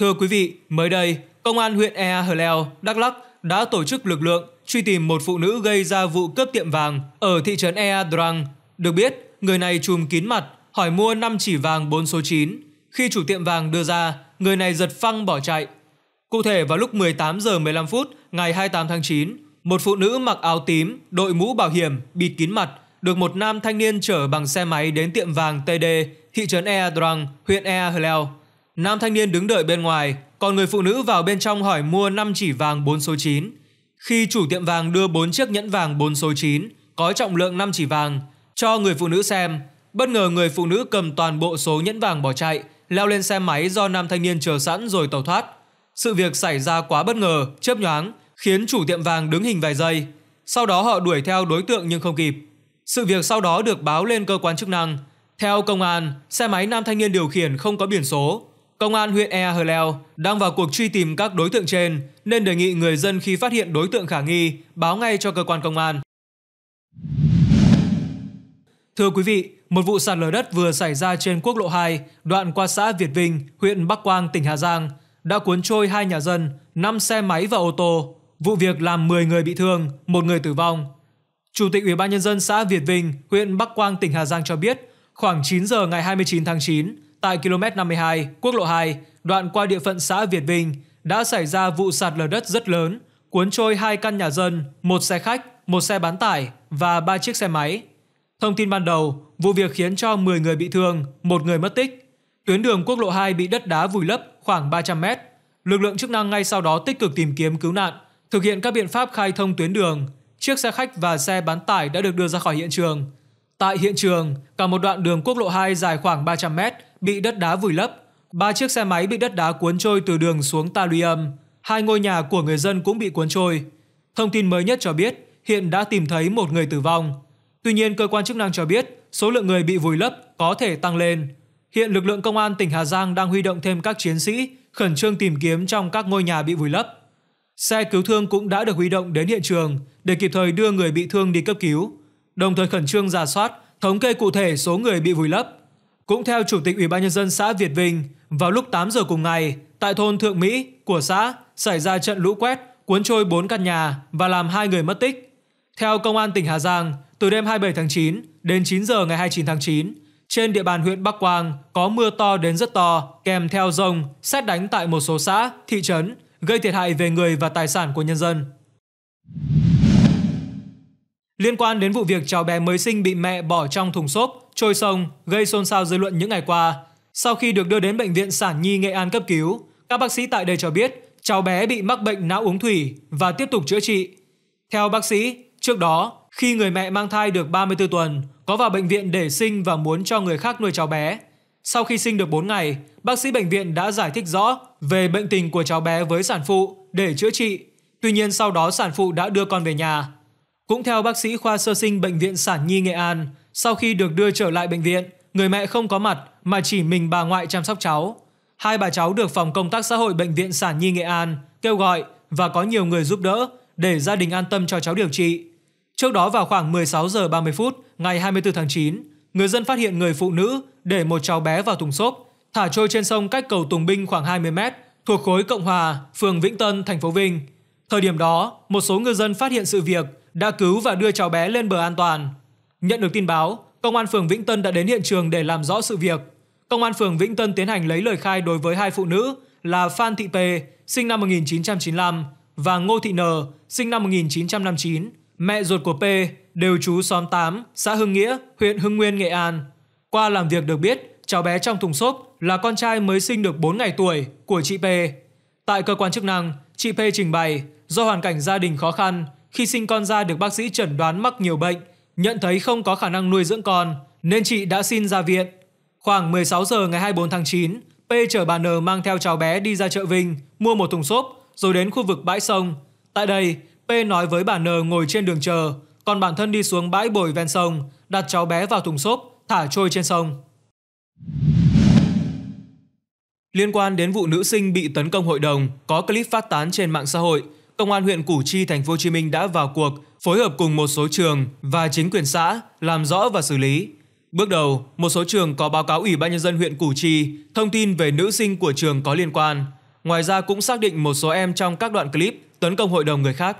Thưa quý vị, mới đây, Công an huyện Ea Hờ Leo, Đắk Lắk đã tổ chức lực lượng truy tìm một phụ nữ gây ra vụ cướp tiệm vàng ở thị trấn Ea Drang. Được biết, người này trùm kín mặt, hỏi mua 5 chỉ vàng 4 số 9. Khi chủ tiệm vàng đưa ra, người này giật phăng bỏ chạy. Cụ thể vào lúc 18 giờ 15 phút ngày 28 tháng 9, một phụ nữ mặc áo tím, đội mũ bảo hiểm, bịt kín mặt, được một nam thanh niên chở bằng xe máy đến tiệm vàng TD, thị trấn Ea Drang, huyện Ea Hờ Leo. Nam thanh niên đứng đợi bên ngoài, còn người phụ nữ vào bên trong hỏi mua 5 chỉ vàng 4 số 9. Khi chủ tiệm vàng đưa 4 chiếc nhẫn vàng 4 số 9 có trọng lượng 5 chỉ vàng cho người phụ nữ xem, bất ngờ người phụ nữ cầm toàn bộ số nhẫn vàng bỏ chạy, leo lên xe máy do nam thanh niên chờ sẵn rồi tẩu thoát. Sự việc xảy ra quá bất ngờ, chớp nhoáng, khiến chủ tiệm vàng đứng hình vài giây. Sau đó họ đuổi theo đối tượng nhưng không kịp. Sự việc sau đó được báo lên cơ quan chức năng. Theo công an, xe máy nam thanh niên điều khiển không có biển số, Công an huyện Ea Hờ Leo đang vào cuộc truy tìm các đối tượng trên nên đề nghị người dân khi phát hiện đối tượng khả nghi báo ngay cho cơ quan công an. Thưa quý vị, một vụ sạt lở đất vừa xảy ra trên quốc lộ 2, đoạn qua xã Việt Vinh, huyện Bắc Quang, tỉnh Hà Giang, đã cuốn trôi hai nhà dân, 5 xe máy và ô tô. Vụ việc làm 10 người bị thương, một người tử vong. Chủ tịch Ủy ban nhân dân xã Việt Vinh, huyện Bắc Quang, tỉnh Hà Giang cho biết, khoảng 9 giờ ngày 29 tháng 9, tại km 52, quốc lộ 2, đoạn qua địa phận xã Việt Vinh, đã xảy ra vụ sạt lở đất rất lớn, cuốn trôi hai căn nhà dân, một xe khách, một xe bán tải và ba chiếc xe máy. Thông tin ban đầu, vụ việc khiến cho 10 người bị thương, một người mất tích. Tuyến đường quốc lộ 2 bị đất đá vùi lấp khoảng 300 mét. Lực lượng chức năng ngay sau đó tích cực tìm kiếm cứu nạn, thực hiện các biện pháp khai thông tuyến đường. Chiếc xe khách và xe bán tải đã được đưa ra khỏi hiện trường. Tại hiện trường, cả một đoạn đường quốc lộ 2 dài khoảng 300 mét bị đất đá vùi lấp, ba chiếc xe máy bị đất đá cuốn trôi từ đường xuống ta luy âm, hai ngôi nhà của người dân cũng bị cuốn trôi. Thông tin mới nhất cho biết hiện đã tìm thấy một người tử vong. Tuy nhiên, cơ quan chức năng cho biết số lượng người bị vùi lấp có thể tăng lên. Hiện lực lượng công an tỉnh Hà Giang đang huy động thêm các chiến sĩ khẩn trương tìm kiếm trong các ngôi nhà bị vùi lấp. Xe cứu thương cũng đã được huy động đến hiện trường để kịp thời đưa người bị thương đi cấp cứu, đồng thời khẩn trương giả soát, thống kê cụ thể số người bị vùi lấp, cũng theo Chủ tịch Ủy ban Nhân dân xã Việt Vinh, vào lúc 8 giờ cùng ngày, tại thôn Thượng Mỹ của xã xảy ra trận lũ quét cuốn trôi 4 căn nhà và làm hai người mất tích. Theo Công an tỉnh Hà Giang, từ đêm 27 tháng 9 đến 9 giờ ngày 29 tháng 9, trên địa bàn huyện Bắc Quang có mưa to đến rất to, kèm theo rông, xét đánh tại một số xã, thị trấn, gây thiệt hại về người và tài sản của nhân dân. Liên quan đến vụ việc cháu bé mới sinh bị mẹ bỏ trong thùng xốp trôi sông gây xôn xao dư luận những ngày qua. Sau khi được đưa đến bệnh viện Sản Nhi Nghệ An cấp cứu, các bác sĩ tại đây cho biết cháu bé bị mắc bệnh não uống thủy và tiếp tục chữa trị. Theo bác sĩ, trước đó, khi người mẹ mang thai được 34 tuần, có vào bệnh viện để sinh và muốn cho người khác nuôi cháu bé. Sau khi sinh được 4 ngày, bác sĩ bệnh viện đã giải thích rõ về bệnh tình của cháu bé với sản phụ để chữa trị. Tuy nhiên sau đó sản phụ đã đưa con về nhà. Cũng theo bác sĩ khoa sơ sinh Bệnh viện Sản Nhi Nghệ An, sau khi được đưa trở lại bệnh viện, người mẹ không có mặt mà chỉ mình bà ngoại chăm sóc cháu. Hai bà cháu được phòng công tác xã hội bệnh viện Sản Nhi Nghệ An kêu gọi và có nhiều người giúp đỡ để gia đình an tâm cho cháu điều trị. Trước đó vào khoảng 16 giờ 30 phút ngày 24 tháng 9, người dân phát hiện người phụ nữ để một cháu bé vào thùng xốp, thả trôi trên sông cách cầu Tùng Binh khoảng 20 mét, thuộc khối Cộng Hòa, phường Vĩnh Tân, thành phố Vinh. Thời điểm đó, một số ngư dân phát hiện sự việc đã cứu và đưa cháu bé lên bờ an toàn. Nhận được tin báo, công an phường Vĩnh Tân đã đến hiện trường để làm rõ sự việc. Công an phường Vĩnh Tân tiến hành lấy lời khai đối với hai phụ nữ là Phan Thị P, sinh năm 1995 và Ngô Thị N, sinh năm 1959, mẹ ruột của P, đều trú xóm 8, xã Hưng Nghĩa, huyện Hưng Nguyên, Nghệ An. Qua làm việc được biết, cháu bé trong thùng xốp là con trai mới sinh được 4 ngày tuổi của chị P. Tại cơ quan chức năng, chị P trình bày do hoàn cảnh gia đình khó khăn, khi sinh con ra được bác sĩ chẩn đoán mắc nhiều bệnh Nhận thấy không có khả năng nuôi dưỡng con nên chị đã xin ra viện. Khoảng 16 giờ ngày 24 tháng 9, P chở bà N mang theo cháu bé đi ra chợ Vinh mua một thùng xốp rồi đến khu vực bãi sông. Tại đây, P nói với bà N ngồi trên đường chờ, còn bản thân đi xuống bãi bồi ven sông, đặt cháu bé vào thùng xốp, thả trôi trên sông. Liên quan đến vụ nữ sinh bị tấn công hội đồng, có clip phát tán trên mạng xã hội – Công an huyện Củ Chi, thành phố Hồ Chí Minh đã vào cuộc, phối hợp cùng một số trường và chính quyền xã làm rõ và xử lý. Bước đầu, một số trường có báo cáo Ủy ban nhân dân huyện Củ Chi thông tin về nữ sinh của trường có liên quan. Ngoài ra cũng xác định một số em trong các đoạn clip tấn công hội đồng người khác.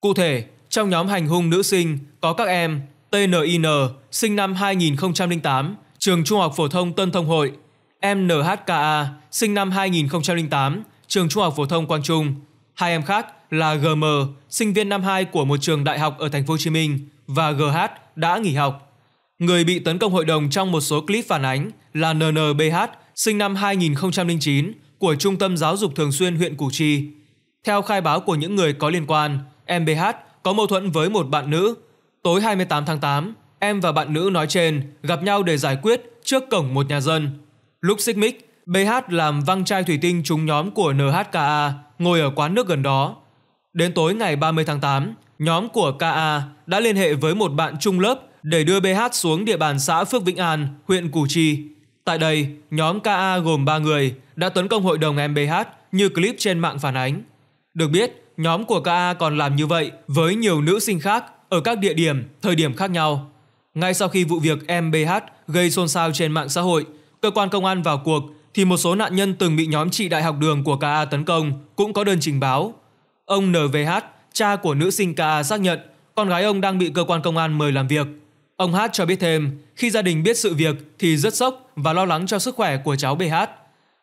Cụ thể, trong nhóm hành hung nữ sinh có các em TNIN, sinh năm 2008, trường Trung học phổ thông Tân Thông Hội, em NHKA, sinh năm 2008, trường Trung học phổ thông Quang Trung, Hai em khác là GM, sinh viên năm 2 của một trường đại học ở thành phố Hồ Chí Minh và GH đã nghỉ học. Người bị tấn công hội đồng trong một số clip phản ánh là NNBH, sinh năm 2009 của Trung tâm Giáo dục Thường xuyên huyện Củ Chi. Theo khai báo của những người có liên quan, em BH có mâu thuẫn với một bạn nữ. Tối 28 tháng 8, em và bạn nữ nói trên gặp nhau để giải quyết trước cổng một nhà dân. Lúc xích mích, BH làm văng chai thủy tinh trúng nhóm của NHKA ngồi ở quán nước gần đó. Đến tối ngày 30 tháng 8, nhóm của KA đã liên hệ với một bạn chung lớp để đưa BH xuống địa bàn xã Phước Vĩnh An, huyện Củ Chi. Tại đây, nhóm KA gồm 3 người đã tấn công hội đồng em BH như clip trên mạng phản ánh. Được biết, nhóm của KA còn làm như vậy với nhiều nữ sinh khác ở các địa điểm, thời điểm khác nhau. Ngay sau khi vụ việc em BH gây xôn xao trên mạng xã hội, cơ quan công an vào cuộc thì một số nạn nhân từng bị nhóm chị đại học đường của KA tấn công cũng có đơn trình báo. Ông NVH, cha của nữ sinh KA xác nhận con gái ông đang bị cơ quan công an mời làm việc. Ông H cho biết thêm, khi gia đình biết sự việc thì rất sốc và lo lắng cho sức khỏe của cháu BH.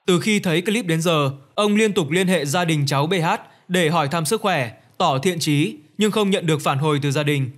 Từ khi thấy clip đến giờ, ông liên tục liên hệ gia đình cháu BH để hỏi thăm sức khỏe, tỏ thiện chí nhưng không nhận được phản hồi từ gia đình.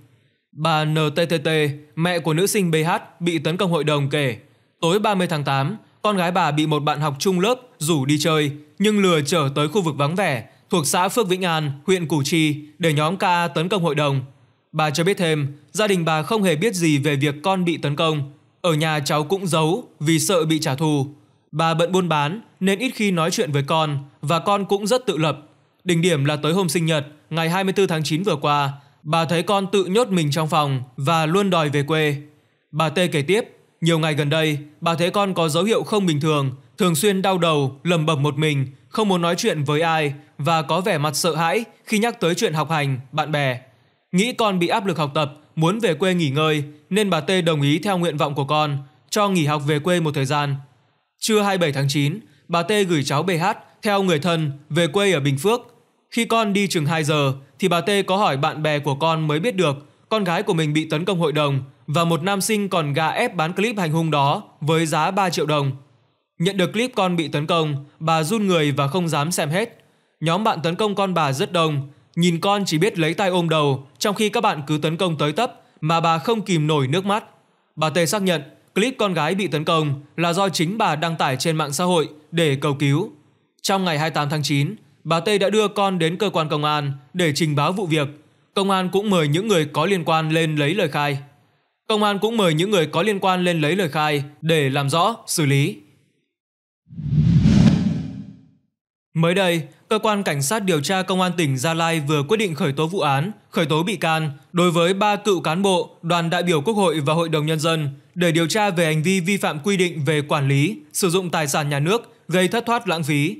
Bà NTTT, mẹ của nữ sinh BH bị tấn công hội đồng kể, tối 30 tháng 8, con gái bà bị một bạn học chung lớp rủ đi chơi nhưng lừa trở tới khu vực vắng vẻ thuộc xã Phước Vĩnh An, huyện Củ Chi để nhóm ca tấn công hội đồng. Bà cho biết thêm, gia đình bà không hề biết gì về việc con bị tấn công. Ở nhà cháu cũng giấu vì sợ bị trả thù. Bà bận buôn bán nên ít khi nói chuyện với con và con cũng rất tự lập. Đỉnh điểm là tới hôm sinh nhật, ngày 24 tháng 9 vừa qua, bà thấy con tự nhốt mình trong phòng và luôn đòi về quê. Bà Tê kể tiếp, nhiều ngày gần đây, bà thấy con có dấu hiệu không bình thường, thường xuyên đau đầu, lầm bầm một mình, không muốn nói chuyện với ai và có vẻ mặt sợ hãi khi nhắc tới chuyện học hành, bạn bè. Nghĩ con bị áp lực học tập, muốn về quê nghỉ ngơi nên bà Tê đồng ý theo nguyện vọng của con, cho nghỉ học về quê một thời gian. Trưa 27 tháng 9, bà Tê gửi cháu BH theo người thân về quê ở Bình Phước. Khi con đi chừng 2 giờ thì bà Tê có hỏi bạn bè của con mới biết được con gái của mình bị tấn công hội đồng và một nam sinh còn gà ép bán clip hành hung đó với giá 3 triệu đồng. Nhận được clip con bị tấn công, bà run người và không dám xem hết. Nhóm bạn tấn công con bà rất đông, nhìn con chỉ biết lấy tay ôm đầu trong khi các bạn cứ tấn công tới tấp mà bà không kìm nổi nước mắt. Bà Tê xác nhận clip con gái bị tấn công là do chính bà đăng tải trên mạng xã hội để cầu cứu. Trong ngày 28 tháng 9, bà Tê đã đưa con đến cơ quan công an để trình báo vụ việc Công an cũng mời những người có liên quan lên lấy lời khai. Công an cũng mời những người có liên quan lên lấy lời khai để làm rõ, xử lý. Mới đây, cơ quan cảnh sát điều tra công an tỉnh Gia Lai vừa quyết định khởi tố vụ án, khởi tố bị can đối với ba cựu cán bộ, đoàn đại biểu Quốc hội và Hội đồng nhân dân để điều tra về hành vi vi phạm quy định về quản lý, sử dụng tài sản nhà nước gây thất thoát lãng phí.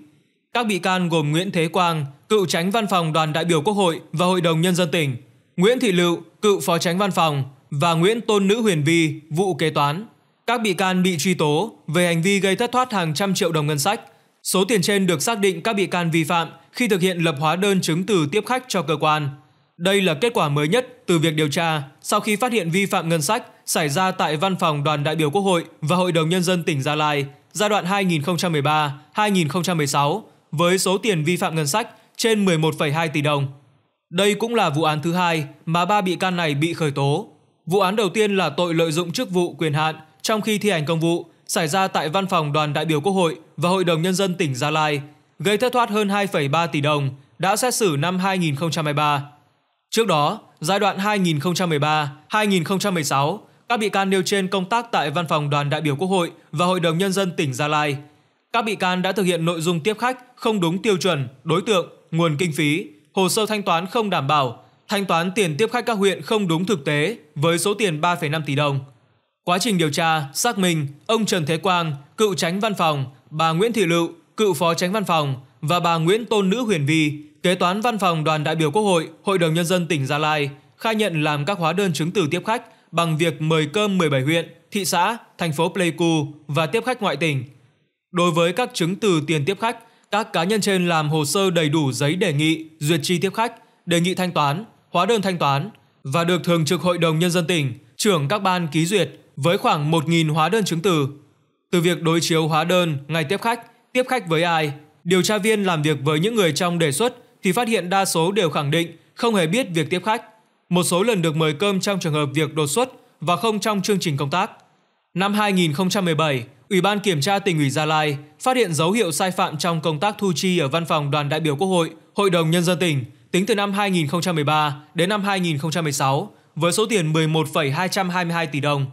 Các bị can gồm Nguyễn Thế Quang, cựu tránh văn phòng đoàn đại biểu Quốc hội và Hội đồng Nhân dân tỉnh, Nguyễn Thị Lựu, cựu phó tránh văn phòng và Nguyễn Tôn Nữ Huyền Vi, vụ kế toán. Các bị can bị truy tố về hành vi gây thất thoát hàng trăm triệu đồng ngân sách. Số tiền trên được xác định các bị can vi phạm khi thực hiện lập hóa đơn chứng từ tiếp khách cho cơ quan. Đây là kết quả mới nhất từ việc điều tra sau khi phát hiện vi phạm ngân sách xảy ra tại Văn phòng Đoàn đại biểu Quốc hội và Hội đồng Nhân dân tỉnh Gia Lai giai đoạn 2013-2016 với số tiền vi phạm ngân sách trên 11,2 tỷ đồng. Đây cũng là vụ án thứ hai mà ba bị can này bị khởi tố. Vụ án đầu tiên là tội lợi dụng chức vụ quyền hạn trong khi thi hành công vụ xảy ra tại văn phòng đoàn đại biểu Quốc hội và Hội đồng Nhân dân tỉnh Gia Lai, gây thất thoát hơn 2,3 tỷ đồng, đã xét xử năm 2023. Trước đó, giai đoạn 2013-2016, các bị can nêu trên công tác tại văn phòng đoàn đại biểu Quốc hội và Hội đồng Nhân dân tỉnh Gia Lai – các bị can đã thực hiện nội dung tiếp khách không đúng tiêu chuẩn, đối tượng, nguồn kinh phí, hồ sơ thanh toán không đảm bảo, thanh toán tiền tiếp khách các huyện không đúng thực tế với số tiền 3,5 tỷ đồng. Quá trình điều tra, xác minh, ông Trần Thế Quang, cựu tránh văn phòng, bà Nguyễn Thị Lựu, cựu phó tránh văn phòng và bà Nguyễn Tôn Nữ Huyền Vi, kế toán văn phòng đoàn đại biểu Quốc hội, Hội đồng Nhân dân tỉnh Gia Lai, khai nhận làm các hóa đơn chứng từ tiếp khách bằng việc mời cơm 17 huyện, thị xã, thành phố Pleiku và tiếp khách ngoại tỉnh Đối với các chứng từ tiền tiếp khách, các cá nhân trên làm hồ sơ đầy đủ giấy đề nghị, duyệt chi tiếp khách, đề nghị thanh toán, hóa đơn thanh toán và được Thường trực Hội đồng Nhân dân tỉnh, trưởng các ban ký duyệt với khoảng 1.000 hóa đơn chứng từ. Từ việc đối chiếu hóa đơn, ngày tiếp khách, tiếp khách với ai, điều tra viên làm việc với những người trong đề xuất thì phát hiện đa số đều khẳng định không hề biết việc tiếp khách. Một số lần được mời cơm trong trường hợp việc đột xuất và không trong chương trình công tác. Năm 2017, Ủy ban Kiểm tra tỉnh ủy Gia Lai phát hiện dấu hiệu sai phạm trong công tác thu chi ở văn phòng đoàn đại biểu Quốc hội, Hội đồng Nhân dân tỉnh tính từ năm 2013 đến năm 2016 với số tiền 11,222 tỷ đồng.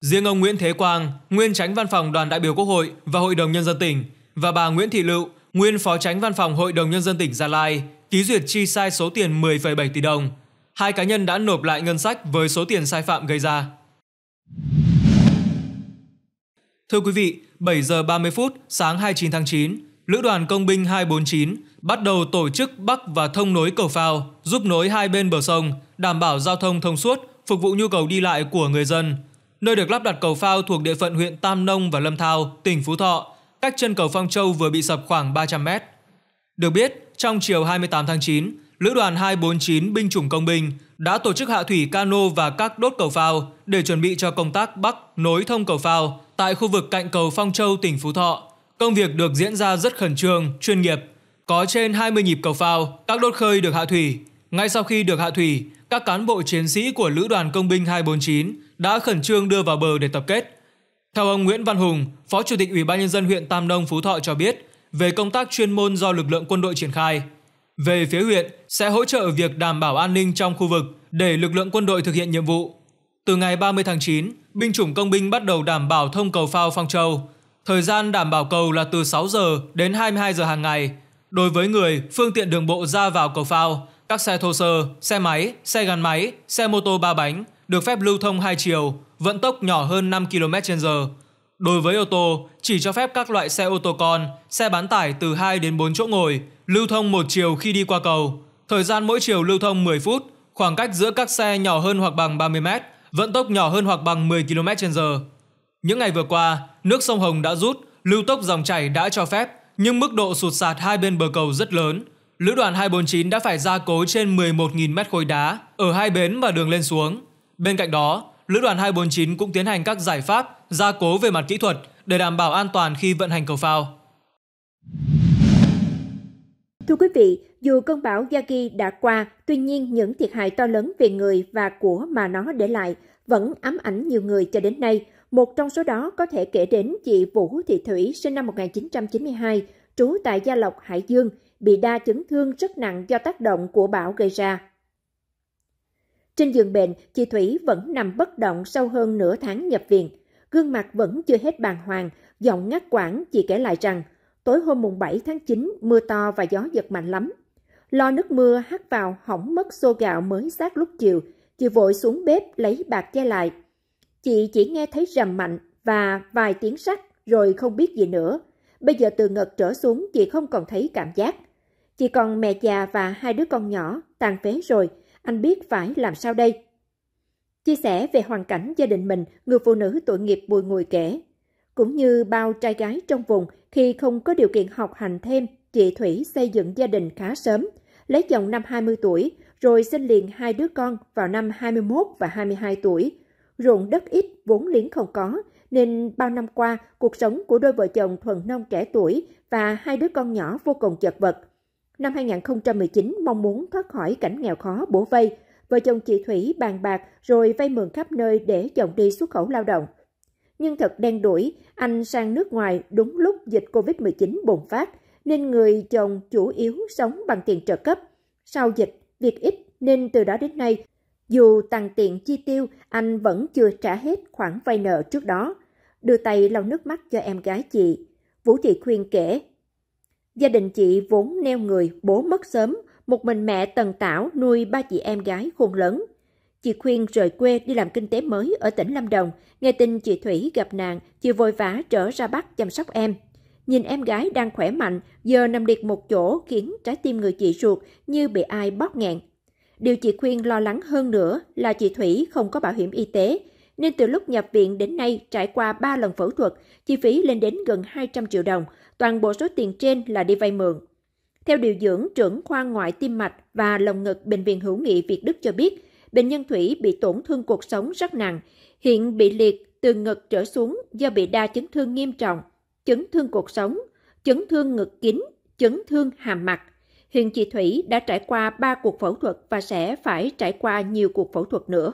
Riêng ông Nguyễn Thế Quang, nguyên tránh văn phòng đoàn đại biểu Quốc hội và Hội đồng Nhân dân tỉnh và bà Nguyễn Thị Lựu, nguyên phó tránh văn phòng Hội đồng Nhân dân tỉnh Gia Lai ký duyệt chi sai số tiền 10,7 tỷ đồng. Hai cá nhân đã nộp lại ngân sách với số tiền sai phạm gây ra. Thưa quý vị, 7 giờ 30 phút sáng 29 tháng 9, Lữ đoàn Công binh 249 bắt đầu tổ chức bắc và thông nối cầu phao, giúp nối hai bên bờ sông, đảm bảo giao thông thông suốt, phục vụ nhu cầu đi lại của người dân. Nơi được lắp đặt cầu phao thuộc địa phận huyện Tam Nông và Lâm Thao, tỉnh Phú Thọ, cách chân cầu Phong Châu vừa bị sập khoảng 300 mét. Được biết, trong chiều 28 tháng 9, Lữ đoàn 249 binh chủng công binh đã tổ chức hạ thủy cano và các đốt cầu phao để chuẩn bị cho công tác bắc nối thông cầu phao tại khu vực cạnh cầu Phong Châu, tỉnh Phú Thọ, công việc được diễn ra rất khẩn trương, chuyên nghiệp. Có trên 20 nhịp cầu phao, các đốt khơi được hạ thủy. Ngay sau khi được hạ thủy, các cán bộ chiến sĩ của Lữ đoàn Công binh 249 đã khẩn trương đưa vào bờ để tập kết. Theo ông Nguyễn Văn Hùng, Phó Chủ tịch Ủy ban nhân dân huyện Tam Nông Phú Thọ cho biết, về công tác chuyên môn do lực lượng quân đội triển khai. Về phía huyện sẽ hỗ trợ việc đảm bảo an ninh trong khu vực để lực lượng quân đội thực hiện nhiệm vụ. Từ ngày 30 tháng 9, binh chủng công binh bắt đầu đảm bảo thông cầu phao Phong Châu. Thời gian đảm bảo cầu là từ 6 giờ đến 22 giờ hàng ngày. Đối với người, phương tiện đường bộ ra vào cầu phao, các xe thô sơ, xe máy, xe gắn máy, xe mô tô ba bánh được phép lưu thông hai chiều, vận tốc nhỏ hơn 5 km/h. Đối với ô tô, chỉ cho phép các loại xe ô tô con, xe bán tải từ 2 đến 4 chỗ ngồi lưu thông một chiều khi đi qua cầu. Thời gian mỗi chiều lưu thông 10 phút, khoảng cách giữa các xe nhỏ hơn hoặc bằng 30 mét vận tốc nhỏ hơn hoặc bằng 10 km/h. Những ngày vừa qua, nước sông Hồng đã rút, lưu tốc dòng chảy đã cho phép, nhưng mức độ sụt sạt hai bên bờ cầu rất lớn. Lữ đoàn 249 đã phải ra cố trên 11.000 mét khối đá ở hai bến và đường lên xuống. Bên cạnh đó, Lữ đoàn 249 cũng tiến hành các giải pháp gia cố về mặt kỹ thuật để đảm bảo an toàn khi vận hành cầu phao. Thưa quý vị, dù cơn bão Yagi đã qua, tuy nhiên những thiệt hại to lớn về người và của mà nó để lại vẫn ám ảnh nhiều người cho đến nay. Một trong số đó có thể kể đến chị Vũ Thị Thủy, sinh năm 1992, trú tại Gia Lộc, Hải Dương, bị đa chấn thương rất nặng do tác động của bão gây ra. Trên giường bệnh, chị Thủy vẫn nằm bất động sau hơn nửa tháng nhập viện. Gương mặt vẫn chưa hết bàng hoàng, giọng ngắt quãng chị kể lại rằng – Tối hôm mùng 7 tháng 9, mưa to và gió giật mạnh lắm. Lo nước mưa hắt vào hỏng mất xô gạo mới sát lúc chiều, chị vội xuống bếp lấy bạc che lại. Chị chỉ nghe thấy rầm mạnh và vài tiếng sắt rồi không biết gì nữa. Bây giờ từ ngực trở xuống chị không còn thấy cảm giác. Chị còn mẹ già và hai đứa con nhỏ, tàn phế rồi, anh biết phải làm sao đây? Chia sẻ về hoàn cảnh gia đình mình, người phụ nữ tội nghiệp bùi ngùi kể. Cũng như bao trai gái trong vùng khi không có điều kiện học hành thêm, chị Thủy xây dựng gia đình khá sớm, lấy chồng năm 20 tuổi, rồi sinh liền hai đứa con vào năm 21 và 22 tuổi. Ruộng đất ít, vốn liếng không có, nên bao năm qua, cuộc sống của đôi vợ chồng thuần nông trẻ tuổi và hai đứa con nhỏ vô cùng chật vật. Năm 2019 mong muốn thoát khỏi cảnh nghèo khó bổ vây, vợ chồng chị Thủy bàn bạc rồi vay mượn khắp nơi để chồng đi xuất khẩu lao động – nhưng thật đen đuổi, anh sang nước ngoài đúng lúc dịch Covid-19 bùng phát, nên người chồng chủ yếu sống bằng tiền trợ cấp. Sau dịch, việc ít nên từ đó đến nay, dù tăng tiền chi tiêu, anh vẫn chưa trả hết khoản vay nợ trước đó. Đưa tay lau nước mắt cho em gái chị. Vũ Thị Khuyên kể, gia đình chị vốn neo người, bố mất sớm, một mình mẹ Tần Tảo nuôi ba chị em gái khôn lớn. Chị khuyên rời quê đi làm kinh tế mới ở tỉnh Lâm Đồng, nghe tin chị Thủy gặp nạn, chị vội vã trở ra Bắc chăm sóc em. Nhìn em gái đang khỏe mạnh, giờ nằm liệt một chỗ khiến trái tim người chị ruột như bị ai bóp nghẹn. Điều chị khuyên lo lắng hơn nữa là chị Thủy không có bảo hiểm y tế, nên từ lúc nhập viện đến nay trải qua 3 lần phẫu thuật, chi phí lên đến gần 200 triệu đồng, toàn bộ số tiền trên là đi vay mượn. Theo điều dưỡng trưởng khoa ngoại tim mạch và lồng ngực Bệnh viện Hữu nghị Việt Đức cho biết, bệnh nhân Thủy bị tổn thương cuộc sống rất nặng, hiện bị liệt từ ngực trở xuống do bị đa chấn thương nghiêm trọng, chấn thương cuộc sống, chấn thương ngực kín, chấn thương hàm mặt. Hiện chị Thủy đã trải qua 3 cuộc phẫu thuật và sẽ phải trải qua nhiều cuộc phẫu thuật nữa.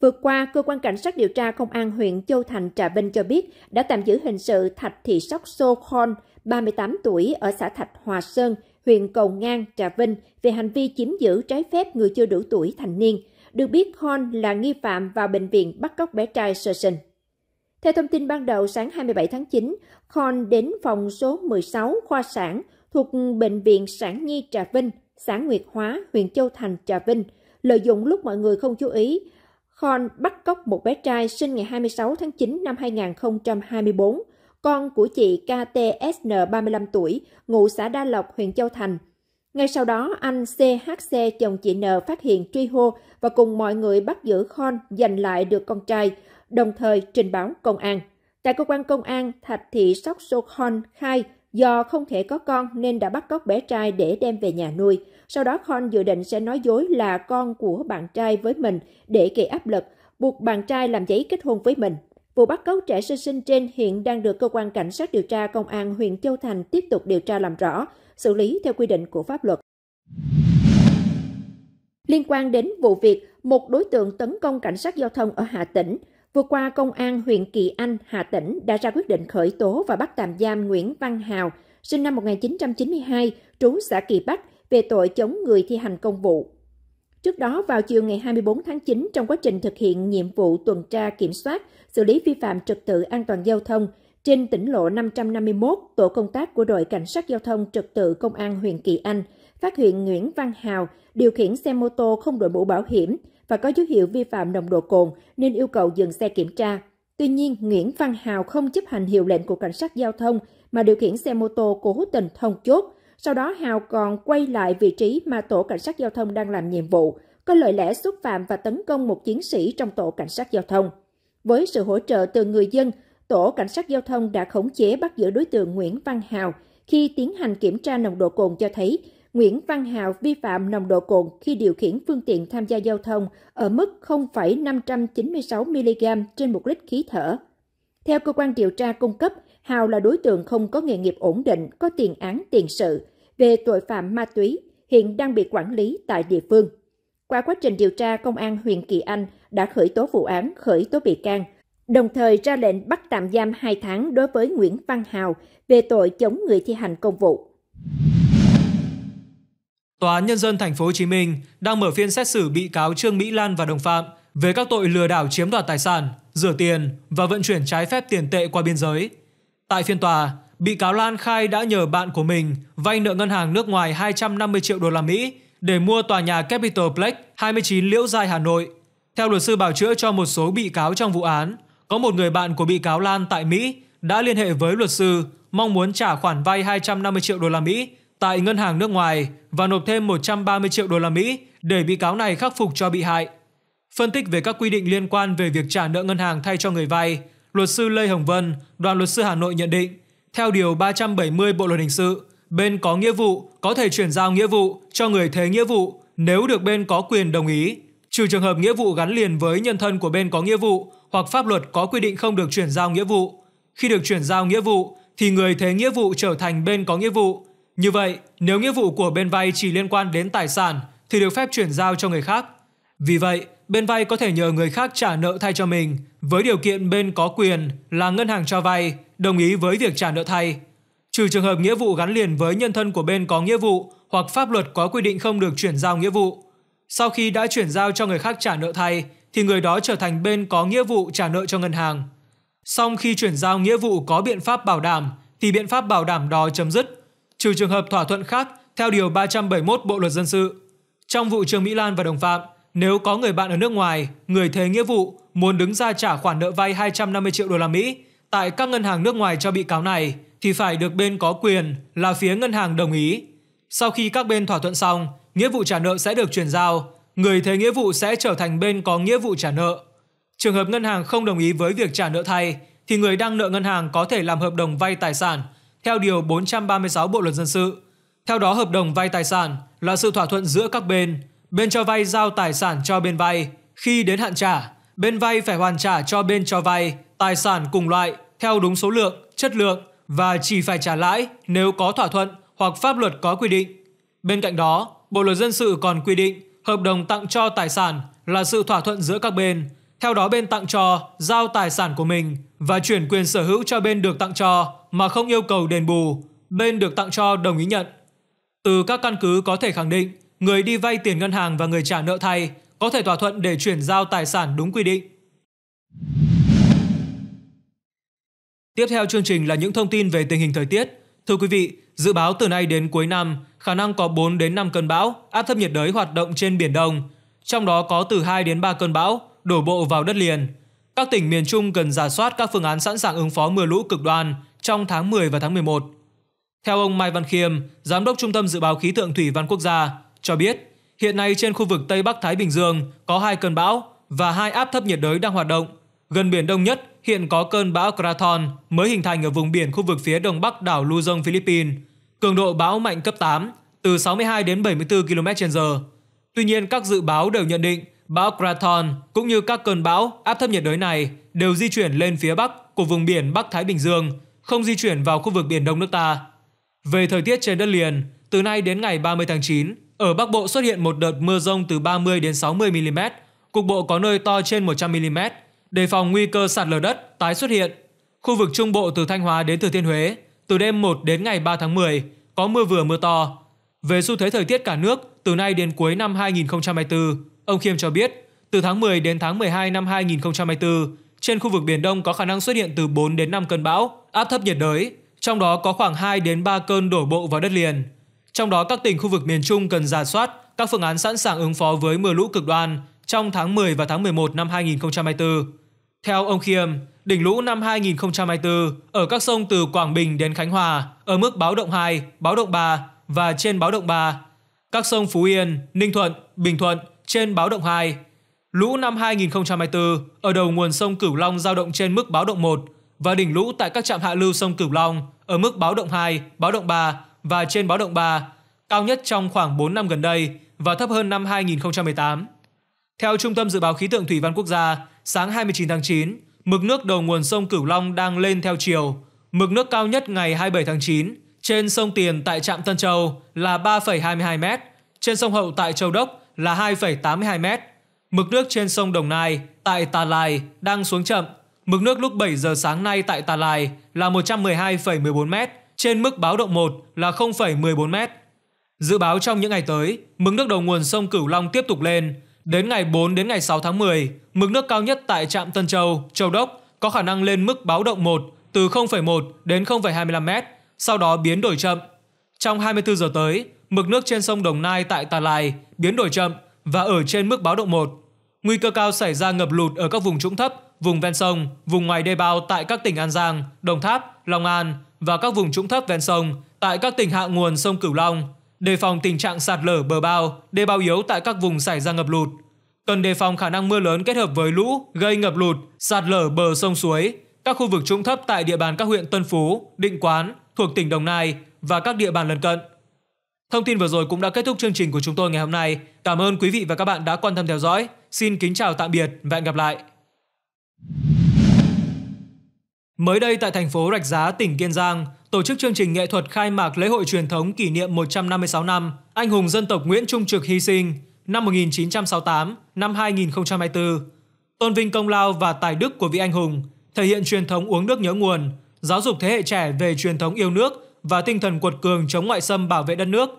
Vừa qua, cơ quan cảnh sát điều tra công an huyện Châu Thành Trà Vinh cho biết đã tạm giữ hình sự Thạch Thị Sóc Sô Khon, 38 tuổi ở xã Thạch Hòa Sơn huyện Cầu Ngang, Trà Vinh về hành vi chiếm giữ trái phép người chưa đủ tuổi thành niên. Được biết Hon là nghi phạm vào bệnh viện bắt cóc bé trai sơ sinh. Theo thông tin ban đầu sáng 27 tháng 9, Khon đến phòng số 16 khoa sản thuộc Bệnh viện Sản Nhi Trà Vinh, xã Nguyệt Hóa, huyện Châu Thành, Trà Vinh, lợi dụng lúc mọi người không chú ý. Khon bắt cóc một bé trai sinh ngày 26 tháng 9 năm 2024 con của chị KTSN 35 tuổi, ngụ xã Đa Lộc, huyện Châu Thành. Ngay sau đó, anh CHC chồng chị N phát hiện truy hô và cùng mọi người bắt giữ Khon giành lại được con trai, đồng thời trình báo công an. Tại cơ quan công an, Thạch Thị Sóc Sô Khon khai do không thể có con nên đã bắt cóc bé trai để đem về nhà nuôi. Sau đó Khon dự định sẽ nói dối là con của bạn trai với mình để gây áp lực, buộc bạn trai làm giấy kết hôn với mình Vụ bắt cóc trẻ sơ sinh trên hiện đang được cơ quan cảnh sát điều tra công an huyện Châu Thành tiếp tục điều tra làm rõ, xử lý theo quy định của pháp luật. Liên quan đến vụ việc một đối tượng tấn công cảnh sát giao thông ở Hà Tĩnh, vừa qua công an huyện Kỳ Anh, Hà Tĩnh đã ra quyết định khởi tố và bắt tạm giam Nguyễn Văn Hào, sinh năm 1992, trú xã Kỳ Bắc về tội chống người thi hành công vụ. Trước đó, vào chiều ngày 24 tháng 9, trong quá trình thực hiện nhiệm vụ tuần tra kiểm soát, xử lý vi phạm trật tự an toàn giao thông, trên tỉnh lộ 551, tổ công tác của đội cảnh sát giao thông trật tự công an huyện Kỳ Anh phát hiện Nguyễn Văn Hào điều khiển xe mô tô không đội mũ bảo hiểm và có dấu hiệu vi phạm nồng độ cồn nên yêu cầu dừng xe kiểm tra. Tuy nhiên, Nguyễn Văn Hào không chấp hành hiệu lệnh của cảnh sát giao thông mà điều khiển xe mô tô cố tình thông chốt, sau đó Hào còn quay lại vị trí mà tổ cảnh sát giao thông đang làm nhiệm vụ, có lời lẽ xúc phạm và tấn công một chiến sĩ trong tổ cảnh sát giao thông. Với sự hỗ trợ từ người dân, tổ cảnh sát giao thông đã khống chế bắt giữ đối tượng Nguyễn Văn Hào. Khi tiến hành kiểm tra nồng độ cồn cho thấy, Nguyễn Văn Hào vi phạm nồng độ cồn khi điều khiển phương tiện tham gia giao thông ở mức 0,596 mg trên một lít khí thở. Theo cơ quan điều tra cung cấp, Hào là đối tượng không có nghề nghiệp ổn định, có tiền án tiền sự, về tội phạm ma túy hiện đang bị quản lý tại địa phương. Qua quá trình điều tra, Công an huyện Kỳ Anh đã khởi tố vụ án, khởi tố bị can, đồng thời ra lệnh bắt tạm giam 2 tháng đối với Nguyễn Văn Hào về tội chống người thi hành công vụ. Tòa án Nhân dân Thành phố Hồ Chí Minh đang mở phiên xét xử bị cáo Trương Mỹ Lan và đồng phạm về các tội lừa đảo chiếm đoạt tài sản, rửa tiền và vận chuyển trái phép tiền tệ qua biên giới. Tại phiên tòa, bị cáo Lan khai đã nhờ bạn của mình vay nợ ngân hàng nước ngoài 250 triệu đô la Mỹ để mua tòa nhà Capital Plex 29 Liễu Giai Hà Nội. Theo luật sư bảo chữa cho một số bị cáo trong vụ án, có một người bạn của bị cáo Lan tại Mỹ đã liên hệ với luật sư mong muốn trả khoản vay 250 triệu đô la Mỹ tại ngân hàng nước ngoài và nộp thêm 130 triệu đô la Mỹ để bị cáo này khắc phục cho bị hại. Phân tích về các quy định liên quan về việc trả nợ ngân hàng thay cho người vay, luật sư Lê Hồng Vân, đoàn luật sư Hà Nội nhận định theo điều 370 Bộ luật hình sự, bên có nghĩa vụ có thể chuyển giao nghĩa vụ cho người thế nghĩa vụ nếu được bên có quyền đồng ý, trừ trường hợp nghĩa vụ gắn liền với nhân thân của bên có nghĩa vụ hoặc pháp luật có quy định không được chuyển giao nghĩa vụ. Khi được chuyển giao nghĩa vụ thì người thế nghĩa vụ trở thành bên có nghĩa vụ. Như vậy, nếu nghĩa vụ của bên vay chỉ liên quan đến tài sản thì được phép chuyển giao cho người khác. Vì vậy, bên vay có thể nhờ người khác trả nợ thay cho mình với điều kiện bên có quyền là ngân hàng cho vay đồng ý với việc trả nợ thay. Trừ trường hợp nghĩa vụ gắn liền với nhân thân của bên có nghĩa vụ hoặc pháp luật có quy định không được chuyển giao nghĩa vụ. Sau khi đã chuyển giao cho người khác trả nợ thay thì người đó trở thành bên có nghĩa vụ trả nợ cho ngân hàng. Song khi chuyển giao nghĩa vụ có biện pháp bảo đảm thì biện pháp bảo đảm đó chấm dứt, trừ trường hợp thỏa thuận khác theo điều 371 Bộ luật dân sự. Trong vụ Trương Mỹ Lan và đồng phạm, nếu có người bạn ở nước ngoài, người thế nghĩa vụ muốn đứng ra trả khoản nợ vay 250 triệu đô la Mỹ tại các ngân hàng nước ngoài cho bị cáo này thì phải được bên có quyền là phía ngân hàng đồng ý. Sau khi các bên thỏa thuận xong, nghĩa vụ trả nợ sẽ được chuyển giao, người thế nghĩa vụ sẽ trở thành bên có nghĩa vụ trả nợ. Trường hợp ngân hàng không đồng ý với việc trả nợ thay thì người đang nợ ngân hàng có thể làm hợp đồng vay tài sản theo điều 436 Bộ luật dân sự. Theo đó hợp đồng vay tài sản là sự thỏa thuận giữa các bên bên cho vay giao tài sản cho bên vay. Khi đến hạn trả, bên vay phải hoàn trả cho bên cho vay tài sản cùng loại theo đúng số lượng, chất lượng và chỉ phải trả lãi nếu có thỏa thuận hoặc pháp luật có quy định. Bên cạnh đó, Bộ luật dân sự còn quy định hợp đồng tặng cho tài sản là sự thỏa thuận giữa các bên. Theo đó bên tặng cho giao tài sản của mình và chuyển quyền sở hữu cho bên được tặng cho mà không yêu cầu đền bù, bên được tặng cho đồng ý nhận. Từ các căn cứ có thể khẳng định người đi vay tiền ngân hàng và người trả nợ thay có thể thỏa thuận để chuyển giao tài sản đúng quy định. Tiếp theo chương trình là những thông tin về tình hình thời tiết. Thưa quý vị, dự báo từ nay đến cuối năm, khả năng có 4 đến 5 cơn bão, áp thấp nhiệt đới hoạt động trên biển Đông, trong đó có từ 2 đến 3 cơn bão đổ bộ vào đất liền. Các tỉnh miền Trung cần giả soát các phương án sẵn sàng ứng phó mưa lũ cực đoan trong tháng 10 và tháng 11. Theo ông Mai Văn Khiêm, Giám đốc Trung tâm Dự báo Khí tượng Thủy văn Quốc gia, cho biết hiện nay trên khu vực Tây Bắc Thái Bình Dương có hai cơn bão và hai áp thấp nhiệt đới đang hoạt động. Gần Biển Đông nhất hiện có cơn bão Krathon mới hình thành ở vùng biển khu vực phía đông bắc đảo Luzon, Philippines. Cường độ bão mạnh cấp 8, từ 62 đến 74 km/h. Tuy nhiên, các dự báo đều nhận định bão Krathon cũng như các cơn bão áp thấp nhiệt đới này đều di chuyển lên phía bắc của vùng biển Bắc Thái Bình Dương, không di chuyển vào khu vực biển Đông nước ta. Về thời tiết trên đất liền, từ nay đến ngày 30 tháng 9, ở Bắc Bộ xuất hiện một đợt mưa rông từ 30 đến 60 mm, cục bộ có nơi to trên 100 mm, đề phòng nguy cơ sạt lở đất tái xuất hiện. Khu vực Trung Bộ từ Thanh Hóa đến Thừa Thiên Huế, từ đêm 1 đến ngày 3 tháng 10 có mưa vừa mưa to. Về xu thế thời tiết cả nước từ nay đến cuối năm 2024, ông Khiêm cho biết, từ tháng 10 đến tháng 12 năm 2024, trên khu vực Biển Đông có khả năng xuất hiện từ 4 đến 5 cơn bão, áp thấp nhiệt đới, trong đó có khoảng 2 đến 3 cơn đổ bộ vào đất liền. Trong đó các tỉnh khu vực miền Trung cần giả soát các phương án sẵn sàng ứng phó với mưa lũ cực đoan trong tháng 10 và tháng 11 năm 2024. Theo ông Khiêm, đỉnh lũ năm 2024 ở các sông từ Quảng Bình đến Khánh Hòa ở mức báo động 2, báo động 3 và trên báo động 3. Các sông Phú Yên, Ninh Thuận, Bình Thuận trên báo động 2. Lũ năm 2024 ở đầu nguồn sông Cửu Long dao động trên mức báo động 1 và đỉnh lũ tại các trạm hạ lưu sông Cửu Long ở mức báo động 2, báo động 3 và trên báo động 3, cao nhất trong khoảng 4 năm gần đây và thấp hơn năm 2018. Theo Trung tâm Dự báo Khí tượng Thủy văn Quốc gia, sáng 29 tháng 9, mực nước đầu nguồn sông Cửu Long đang lên theo chiều. Mực nước cao nhất ngày 27 tháng 9 trên sông Tiền tại trạm Tân Châu là 3,22 m, trên sông Hậu tại Châu Đốc là 2,82 m. Mực nước trên sông Đồng Nai tại Tà Lai đang xuống chậm. Mực nước lúc 7 giờ sáng nay tại Tà Lai là 112,14 mét trên mức báo động 1 là 0,14 m. Dự báo trong những ngày tới, mực nước đầu nguồn sông Cửu Long tiếp tục lên. Đến ngày 4 đến ngày 6 tháng 10, mực nước cao nhất tại trạm Tân Châu, Châu Đốc có khả năng lên mức báo động 1 từ 0,1 đến 0,25 m, sau đó biến đổi chậm. Trong 24 giờ tới, mực nước trên sông Đồng Nai tại Tà Lài biến đổi chậm và ở trên mức báo động 1. Nguy cơ cao xảy ra ngập lụt ở các vùng trũng thấp, vùng ven sông, vùng ngoài đê bao tại các tỉnh An Giang, Đồng Tháp, Long An, và các vùng trũng thấp ven sông tại các tỉnh hạ nguồn sông Cửu Long, đề phòng tình trạng sạt lở bờ bao, đê bao yếu tại các vùng xảy ra ngập lụt. Cần đề phòng khả năng mưa lớn kết hợp với lũ gây ngập lụt, sạt lở bờ sông suối, các khu vực trũng thấp tại địa bàn các huyện Tân Phú, Định Quán thuộc tỉnh Đồng Nai và các địa bàn lân cận. Thông tin vừa rồi cũng đã kết thúc chương trình của chúng tôi ngày hôm nay. Cảm ơn quý vị và các bạn đã quan tâm theo dõi. Xin kính chào tạm biệt và hẹn gặp lại. Mới đây tại thành phố Rạch Giá, tỉnh Kiên Giang, tổ chức chương trình nghệ thuật khai mạc lễ hội truyền thống kỷ niệm 156 năm anh hùng dân tộc Nguyễn Trung Trực hy sinh năm 1968, năm 2024. Tôn vinh công lao và tài đức của vị anh hùng, thể hiện truyền thống uống nước nhớ nguồn, giáo dục thế hệ trẻ về truyền thống yêu nước và tinh thần cuột cường chống ngoại xâm bảo vệ đất nước.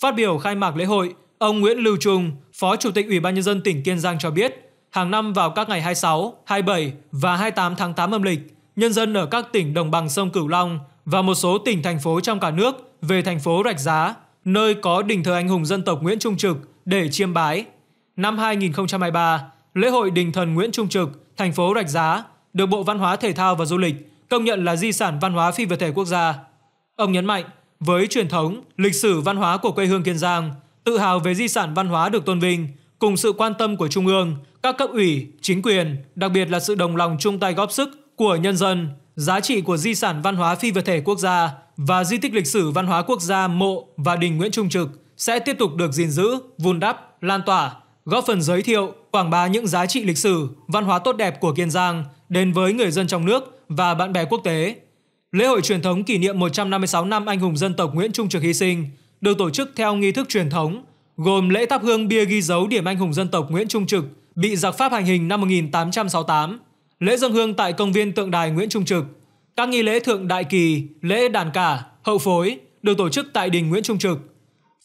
Phát biểu khai mạc lễ hội, ông Nguyễn Lưu Trung, Phó Chủ tịch Ủy ban nhân dân tỉnh Kiên Giang cho biết, hàng năm vào các ngày 26, 27 và 28 tháng 8 âm lịch, nhân dân ở các tỉnh đồng bằng sông Cửu Long và một số tỉnh thành phố trong cả nước về thành phố Rạch Giá, nơi có đỉnh thờ anh hùng dân tộc Nguyễn Trung Trực để chiêm bái. Năm 2023, lễ hội đình thần Nguyễn Trung Trực, thành phố Rạch Giá được Bộ Văn hóa Thể thao và Du lịch công nhận là di sản văn hóa phi vật thể quốc gia. Ông nhấn mạnh, với truyền thống, lịch sử văn hóa của quê hương Kiên Giang, tự hào về di sản văn hóa được tôn vinh, cùng sự quan tâm của Trung ương, các cấp ủy, chính quyền, đặc biệt là sự đồng lòng chung tay góp sức của nhân dân, giá trị của di sản văn hóa phi vật thể quốc gia và di tích lịch sử văn hóa quốc gia mộ và đình Nguyễn Trung Trực sẽ tiếp tục được gìn giữ, vun đắp, lan tỏa, góp phần giới thiệu, quảng bá những giá trị lịch sử, văn hóa tốt đẹp của Kiên Giang đến với người dân trong nước và bạn bè quốc tế. Lễ hội truyền thống kỷ niệm 156 năm anh hùng dân tộc Nguyễn Trung Trực hy sinh được tổ chức theo nghi thức truyền thống, gồm lễ thắp hương bia ghi dấu điểm anh hùng dân tộc Nguyễn Trung Trực bị giặc Pháp hành hình năm 1868, lễ dân hương tại công viên tượng đài Nguyễn Trung Trực. Các nghi lễ thượng đại kỳ, lễ đàn cả, hậu phối được tổ chức tại đình Nguyễn Trung Trực.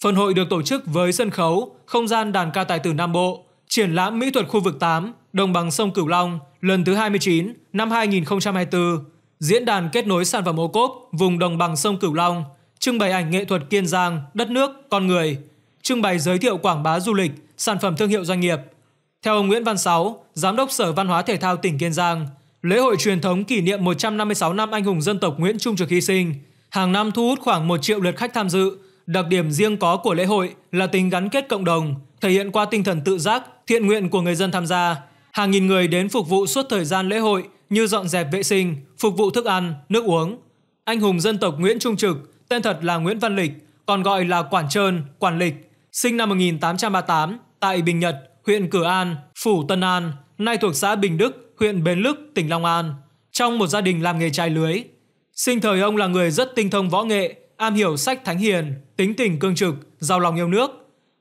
Phần hội được tổ chức với sân khấu, không gian đàn ca tài tử Nam Bộ, triển lãm mỹ thuật khu vực 8, đồng bằng sông Cửu Long lần thứ 29 năm 2024, diễn đàn kết nối sản phẩm ô cốp vùng đồng bằng sông Cửu Long, trưng bày ảnh nghệ thuật Kiên Giang, đất nước, con người, trưng bày giới thiệu quảng bá du lịch, sản phẩm thương hiệu doanh nghiệp, theo ông Nguyễn Văn Sáu, Giám đốc Sở Văn hóa Thể thao tỉnh Kiên Giang, lễ hội truyền thống kỷ niệm 156 năm anh hùng dân tộc Nguyễn Trung Trực hy sinh, hàng năm thu hút khoảng 1 triệu lượt khách tham dự. Đặc điểm riêng có của lễ hội là tính gắn kết cộng đồng, thể hiện qua tinh thần tự giác, thiện nguyện của người dân tham gia. Hàng nghìn người đến phục vụ suốt thời gian lễ hội như dọn dẹp vệ sinh, phục vụ thức ăn, nước uống. Anh hùng dân tộc Nguyễn Trung Trực, tên thật là Nguyễn Văn Lịch, còn gọi là Quản Trơn, Quản Lịch, sinh năm 1838 tại Bình Nhật, huyện Cửa An, phủ Tân An, nay thuộc xã Bình Đức, huyện Bến Lức, tỉnh Long An, trong một gia đình làm nghề trai lưới. Sinh thời ông là người rất tinh thông võ nghệ, am hiểu sách thánh hiền, tính tình cương trực, giàu lòng yêu nước.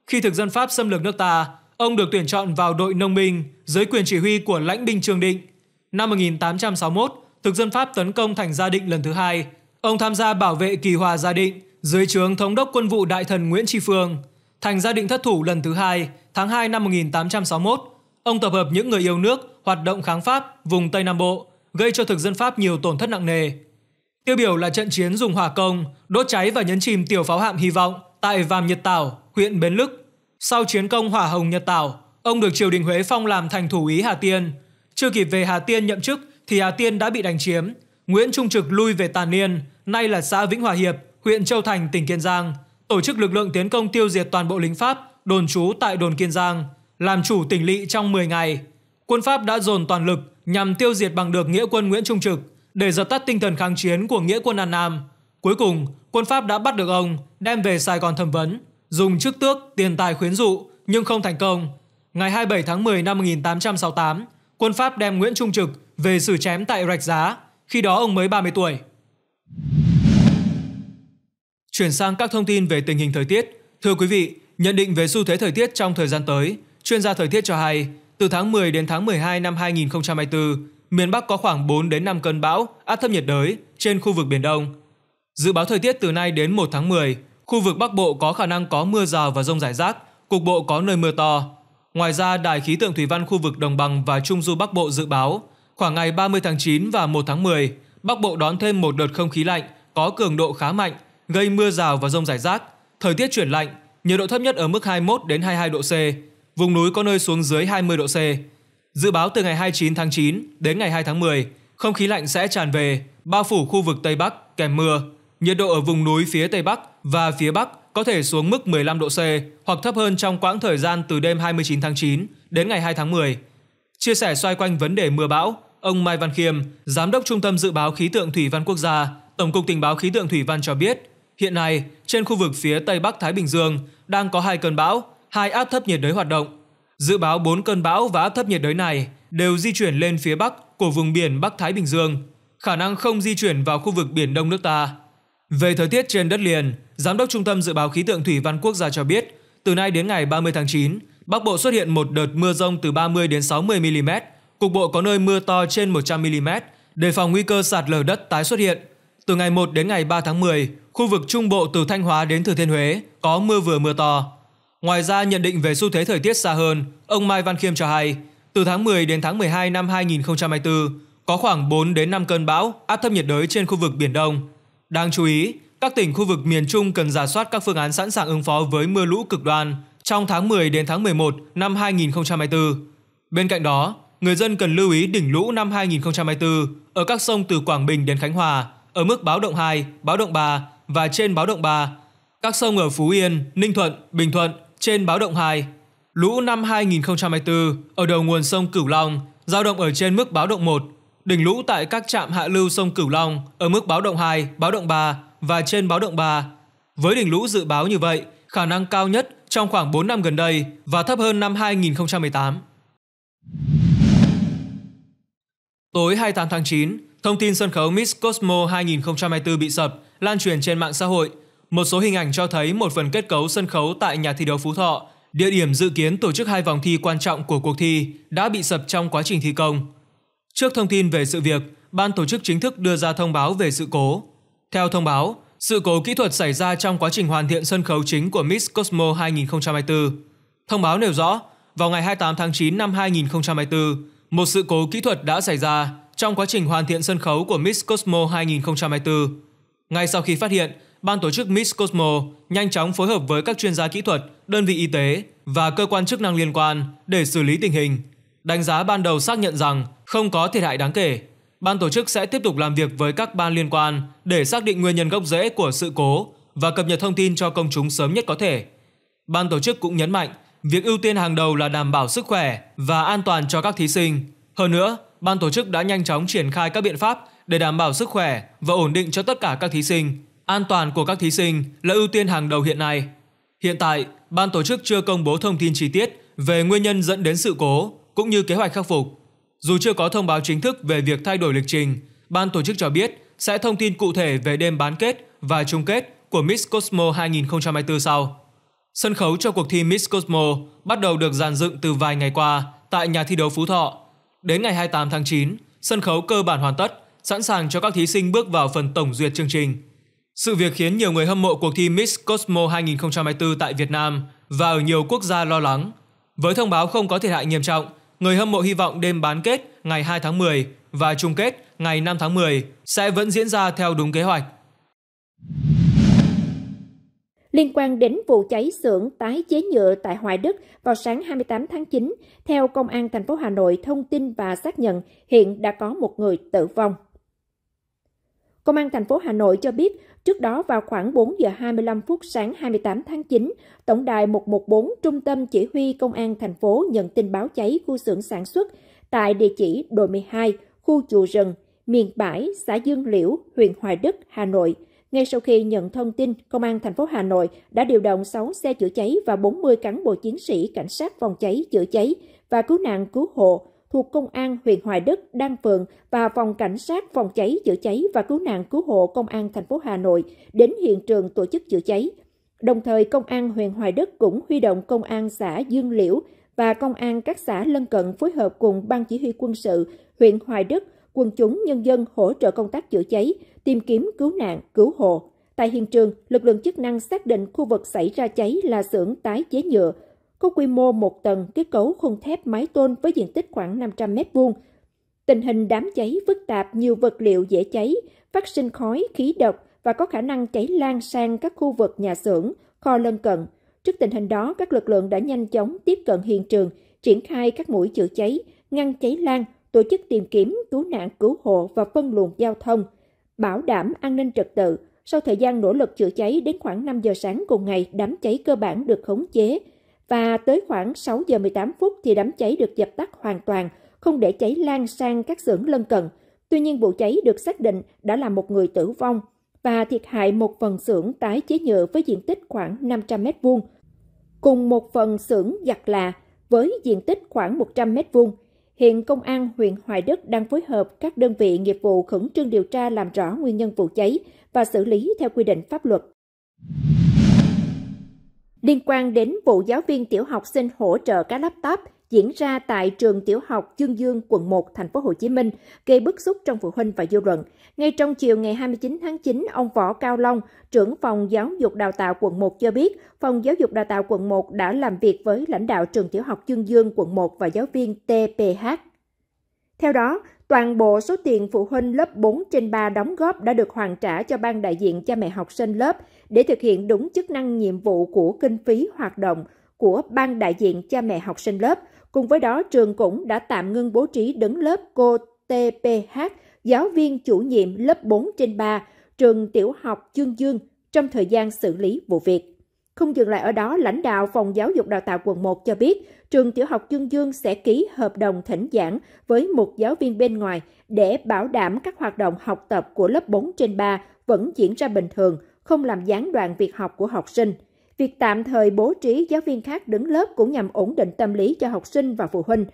Khi thực dân Pháp xâm lược nước ta, ông được tuyển chọn vào đội nông binh dưới quyền chỉ huy của lãnh binh Trương Định. Năm 1861, thực dân Pháp tấn công thành Gia Định lần thứ hai. Ông tham gia bảo vệ kỳ hòa Gia Định dưới trướng thống đốc quân vụ đại thần Nguyễn Tri Phương – Thành gia định thất thủ lần thứ hai tháng 2 năm 1861, ông tập hợp những người yêu nước hoạt động kháng Pháp vùng Tây Nam Bộ, gây cho thực dân Pháp nhiều tổn thất nặng nề. Tiêu biểu là trận chiến dùng hỏa công, đốt cháy và nhấn chìm tiểu pháo hạm Hy vọng tại Vàm Nhật Tảo, huyện Bến Lức. Sau chiến công hỏa hồng Nhật Tảo, ông được triều đình Huế phong làm thành thủ ý Hà Tiên. Chưa kịp về Hà Tiên nhậm chức thì Hà Tiên đã bị đánh chiếm. Nguyễn Trung Trực lui về tà Niên, nay là xã Vĩnh Hòa Hiệp, huyện Châu Thành, tỉnh Kiên Giang, tổ chức lực lượng tiến công tiêu diệt toàn bộ lính Pháp đồn trú tại đồn Kiên Giang, làm chủ tỉnh lỵ trong 10 ngày. Quân Pháp đã dồn toàn lực nhằm tiêu diệt bằng được nghĩa quân Nguyễn Trung Trực để dập tắt tinh thần kháng chiến của nghĩa quân An Nam. Cuối cùng, quân Pháp đã bắt được ông, đem về Sài Gòn thẩm vấn, dùng chức tước, tiền tài khuyến dụ nhưng không thành công. Ngày 27 tháng 10 năm 1868, quân Pháp đem Nguyễn Trung Trực về xử chém tại Rạch Giá, khi đó ông mới 30 tuổi. Chuyển sang các thông tin về tình hình thời tiết. Thưa quý vị, nhận định về xu thế thời tiết trong thời gian tới, chuyên gia thời tiết cho hay, từ tháng 10 đến tháng 12 năm 2024, miền Bắc có khoảng 4 đến 5 cơn bão, áp thấp nhiệt đới trên khu vực Biển Đông. Dự báo thời tiết từ nay đến 1 tháng 10, khu vực Bắc Bộ có khả năng có mưa rào và rông rải rác, cục bộ có nơi mưa to. Ngoài ra, Đài khí tượng thủy văn khu vực Đồng bằng và Trung du Bắc Bộ dự báo, khoảng ngày 30 tháng 9 và 1 tháng 10, Bắc Bộ đón thêm một đợt không khí lạnh có cường độ khá mạnh gây mưa rào và rông rải rác. Thời tiết chuyển lạnh, nhiệt độ thấp nhất ở mức 21 đến 22 độ C, vùng núi có nơi xuống dưới 20 độ C. Dự báo từ ngày 29 tháng 9 đến ngày 2 tháng 10, không khí lạnh sẽ tràn về, bao phủ khu vực Tây Bắc kèm mưa. Nhiệt độ ở vùng núi phía Tây Bắc và phía Bắc có thể xuống mức 15 độ C hoặc thấp hơn trong quãng thời gian từ đêm 29 tháng 9 đến ngày 2 tháng 10. Chia sẻ xoay quanh vấn đề mưa bão, ông Mai Văn Khiêm, Giám đốc Trung tâm Dự báo Khí tượng Thủy văn Quốc gia, Tổng cục Tình báo Khí tượng Thủy văn cho biết, Hiện nay, trên khu vực phía Tây Bắc Thái Bình Dương đang có hai cơn bão, hai áp thấp nhiệt đới hoạt động. Dự báo bốn cơn bão và áp thấp nhiệt đới này đều di chuyển lên phía Bắc của vùng biển Bắc Thái Bình Dương, khả năng không di chuyển vào khu vực Biển Đông nước ta. Về thời tiết trên đất liền, Giám đốc Trung tâm Dự báo Khí tượng Thủy văn Quốc gia cho biết, từ nay đến ngày 30 tháng 9, Bắc Bộ xuất hiện một đợt mưa rông từ 30 đến 60 mm, cục bộ có nơi mưa to trên 100 mm, đề phòng nguy cơ sạt lở đất tái xuất hiện từ ngày 1 đến ngày 3 tháng 10, khu vực trung bộ từ Thanh Hóa đến Thừa Thiên Huế có mưa vừa mưa to. Ngoài ra, nhận định về xu thế thời tiết xa hơn, ông Mai Văn Khiêm cho hay, từ tháng 10 đến tháng 12 năm 2024, có khoảng 4 đến 5 cơn bão áp thấp nhiệt đới trên khu vực Biển Đông. Đáng chú ý, các tỉnh khu vực miền Trung cần giả soát các phương án sẵn sàng ứng phó với mưa lũ cực đoan trong tháng 10 đến tháng 11 năm 2024. Bên cạnh đó, người dân cần lưu ý đỉnh lũ năm 2024 ở các sông từ Quảng Bình đến Khánh Hòa ở mức báo động 2, báo động 3 và trên báo động 3. Các sông ở Phú Yên, Ninh Thuận, Bình Thuận trên báo động 2. Lũ năm 2024 ở đầu nguồn sông Cửu Long giao động ở trên mức báo động 1. Đỉnh lũ tại các trạm hạ lưu sông Cửu Long ở mức báo động 2, báo động 3 và trên báo động 3. Với đỉnh lũ dự báo như vậy, khả năng cao nhất trong khoảng 4 năm gần đây và thấp hơn năm 2018. Tối 28 tháng 9, Thông tin sân khấu Miss Cosmo 2024 bị sập lan truyền trên mạng xã hội. Một số hình ảnh cho thấy một phần kết cấu sân khấu tại nhà thi đấu Phú Thọ, địa điểm dự kiến tổ chức hai vòng thi quan trọng của cuộc thi đã bị sập trong quá trình thi công. Trước thông tin về sự việc, ban tổ chức chính thức đưa ra thông báo về sự cố. Theo thông báo, sự cố kỹ thuật xảy ra trong quá trình hoàn thiện sân khấu chính của Miss Cosmo 2024. Thông báo nêu rõ, vào ngày 28 tháng 9 năm 2024, một sự cố kỹ thuật đã xảy ra trong quá trình hoàn thiện sân khấu của Miss Cosmo 2024. Ngay sau khi phát hiện, ban tổ chức Miss Cosmo nhanh chóng phối hợp với các chuyên gia kỹ thuật, đơn vị y tế và cơ quan chức năng liên quan để xử lý tình hình. Đánh giá ban đầu xác nhận rằng không có thiệt hại đáng kể. Ban tổ chức sẽ tiếp tục làm việc với các ban liên quan để xác định nguyên nhân gốc rễ của sự cố và cập nhật thông tin cho công chúng sớm nhất có thể. Ban tổ chức cũng nhấn mạnh việc ưu tiên hàng đầu là đảm bảo sức khỏe và an toàn cho các thí sinh. Hơn nữa, ban tổ chức đã nhanh chóng triển khai các biện pháp để đảm bảo sức khỏe và ổn định cho tất cả các thí sinh. An toàn của các thí sinh là ưu tiên hàng đầu hiện nay. Hiện tại, ban tổ chức chưa công bố thông tin chi tiết về nguyên nhân dẫn đến sự cố cũng như kế hoạch khắc phục. Dù chưa có thông báo chính thức về việc thay đổi lịch trình, ban tổ chức cho biết sẽ thông tin cụ thể về đêm bán kết và chung kết của Miss Cosmo 2024 sau. Sân khấu cho cuộc thi Miss Cosmo bắt đầu được dàn dựng từ vài ngày qua tại nhà thi đấu Phú Thọ đến ngày 28 tháng 9, sân khấu cơ bản hoàn tất, sẵn sàng cho các thí sinh bước vào phần tổng duyệt chương trình. Sự việc khiến nhiều người hâm mộ cuộc thi Miss Cosmo 2024 tại Việt Nam và ở nhiều quốc gia lo lắng. Với thông báo không có thiệt hại nghiêm trọng, người hâm mộ hy vọng đêm bán kết ngày 2 tháng 10 và chung kết ngày 5 tháng 10 sẽ vẫn diễn ra theo đúng kế hoạch. Liên quan đến vụ cháy xưởng tái chế nhựa tại Hoài Đức vào sáng 28 tháng 9, theo Công an thành phố Hà Nội thông tin và xác nhận hiện đã có một người tử vong. Công an thành phố Hà Nội cho biết, trước đó vào khoảng 4 giờ 25 phút sáng 28 tháng 9, Tổng đài 114 Trung tâm Chỉ huy Công an thành phố nhận tin báo cháy khu xưởng sản xuất tại địa chỉ đội 12, khu Chùa Rừng, Miền Bãi, xã Dương Liễu, huyện Hoài Đức, Hà Nội – ngay sau khi nhận thông tin, Công an thành phố Hà Nội đã điều động 6 xe chữa cháy và 40 cán bộ chiến sĩ cảnh sát phòng cháy chữa cháy và cứu nạn cứu hộ thuộc Công an huyện Hoài Đức, Đan Phượng và phòng cảnh sát phòng cháy chữa cháy và cứu nạn cứu hộ Công an thành phố Hà Nội đến hiện trường tổ chức chữa cháy. Đồng thời, Công an huyện Hoài Đức cũng huy động Công an xã Dương Liễu và Công an các xã lân cận phối hợp cùng Ban Chỉ huy quân sự huyện Hoài Đức quân chúng nhân dân hỗ trợ công tác chữa cháy, tìm kiếm cứu nạn, cứu hộ. Tại hiện trường, lực lượng chức năng xác định khu vực xảy ra cháy là xưởng tái chế nhựa, có quy mô một tầng kết cấu khung thép mái tôn với diện tích khoảng 500 m2. Tình hình đám cháy phức tạp, nhiều vật liệu dễ cháy, phát sinh khói, khí độc và có khả năng cháy lan sang các khu vực nhà xưởng, kho lân cận. Trước tình hình đó, các lực lượng đã nhanh chóng tiếp cận hiện trường, triển khai các mũi chữa cháy, ngăn cháy lan, tổ chức tìm kiếm, cứu nạn cứu hộ và phân luồng giao thông, bảo đảm an ninh trật tự. Sau thời gian nỗ lực chữa cháy đến khoảng 5 giờ sáng cùng ngày, đám cháy cơ bản được khống chế và tới khoảng 6 giờ 18 phút thì đám cháy được dập tắt hoàn toàn, không để cháy lan sang các xưởng lân cận. Tuy nhiên vụ cháy được xác định đã làm một người tử vong và thiệt hại một phần xưởng tái chế nhựa với diện tích khoảng 500 m vuông, cùng một phần xưởng giặt là với diện tích khoảng 100 m vuông. Hiện Công an huyện Hoài Đức đang phối hợp các đơn vị nghiệp vụ khẩn trương điều tra làm rõ nguyên nhân vụ cháy và xử lý theo quy định pháp luật. Liên quan đến vụ giáo viên tiểu học xin hỗ trợ các laptop diễn ra tại trường tiểu học Dương Dương, quận 1, thành phố Hồ Chí Minh, gây bức xúc trong phụ huynh và dư luận. Ngay trong chiều ngày 29 tháng 9, ông Võ Cao Long, trưởng phòng giáo dục đào tạo quận 1 cho biết, phòng giáo dục đào tạo quận 1 đã làm việc với lãnh đạo trường tiểu học Dương Dương, quận 1 và giáo viên TPH. Theo đó, Toàn bộ số tiền phụ huynh lớp 4 trên 3 đóng góp đã được hoàn trả cho ban đại diện cha mẹ học sinh lớp để thực hiện đúng chức năng nhiệm vụ của kinh phí hoạt động của ban đại diện cha mẹ học sinh lớp. Cùng với đó, trường cũng đã tạm ngưng bố trí đứng lớp cô TPH, giáo viên chủ nhiệm lớp 4 trên 3, trường tiểu học Dương Dương trong thời gian xử lý vụ việc. Không dừng lại ở đó, lãnh đạo Phòng Giáo dục Đào tạo quận 1 cho biết, trường tiểu học Dương Dương sẽ ký hợp đồng thỉnh giảng với một giáo viên bên ngoài để bảo đảm các hoạt động học tập của lớp 4 trên 3 vẫn diễn ra bình thường, không làm gián đoạn việc học của học sinh – Việc tạm thời bố trí giáo viên khác đứng lớp cũng nhằm ổn định tâm lý cho học sinh và phụ huynh,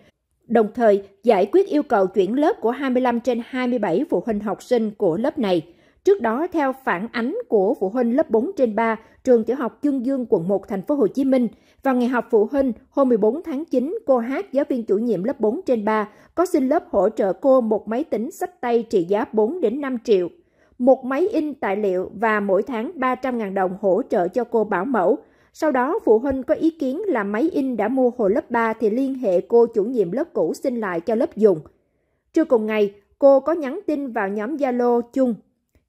đồng thời giải quyết yêu cầu chuyển lớp của 25 trên 27 phụ huynh học sinh của lớp này. Trước đó, theo phản ánh của phụ huynh lớp 4 trên 3, trường tiểu học Dương Dương, quận 1, thành phố Hồ Chí Minh, vào ngày họp phụ huynh hôm 14 tháng 9, cô Hát, giáo viên chủ nhiệm lớp 4 trên 3, có xin lớp hỗ trợ cô một máy tính sách tay trị giá 4 đến 5 triệu một máy in tài liệu và mỗi tháng 300.000 đồng hỗ trợ cho cô bảo mẫu. Sau đó, phụ huynh có ý kiến là máy in đã mua hồi lớp 3 thì liên hệ cô chủ nhiệm lớp cũ xin lại cho lớp dùng. Trưa cùng ngày, cô có nhắn tin vào nhóm Zalo chung.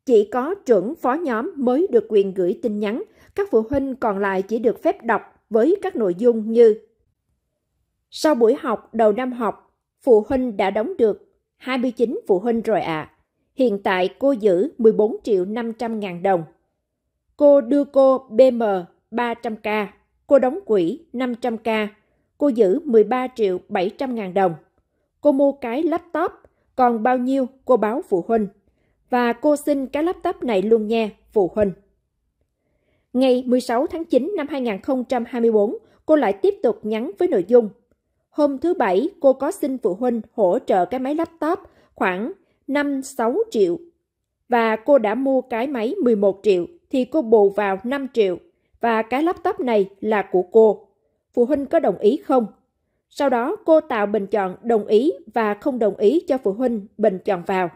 Chỉ có trưởng phó nhóm mới được quyền gửi tin nhắn, các phụ huynh còn lại chỉ được phép đọc với các nội dung như Sau buổi học đầu năm học, phụ huynh đã đóng được 29 phụ huynh rồi ạ. À. Hiện tại cô giữ 14 triệu 500 ngàn đồng. Cô đưa cô BM 300k, cô đóng quỹ 500k, cô giữ 13 triệu 700 ngàn đồng. Cô mua cái laptop, còn bao nhiêu cô báo phụ huynh. Và cô xin cái laptop này luôn nha, phụ huynh. Ngày 16 tháng 9 năm 2024, cô lại tiếp tục nhắn với nội dung. Hôm thứ Bảy, cô có xin phụ huynh hỗ trợ cái máy laptop khoảng 5-6 triệu. Và cô đã mua cái máy 11 triệu thì cô bù vào 5 triệu và cái laptop này là của cô. Phụ huynh có đồng ý không? Sau đó cô tạo bình chọn đồng ý và không đồng ý cho phụ huynh bình chọn vào.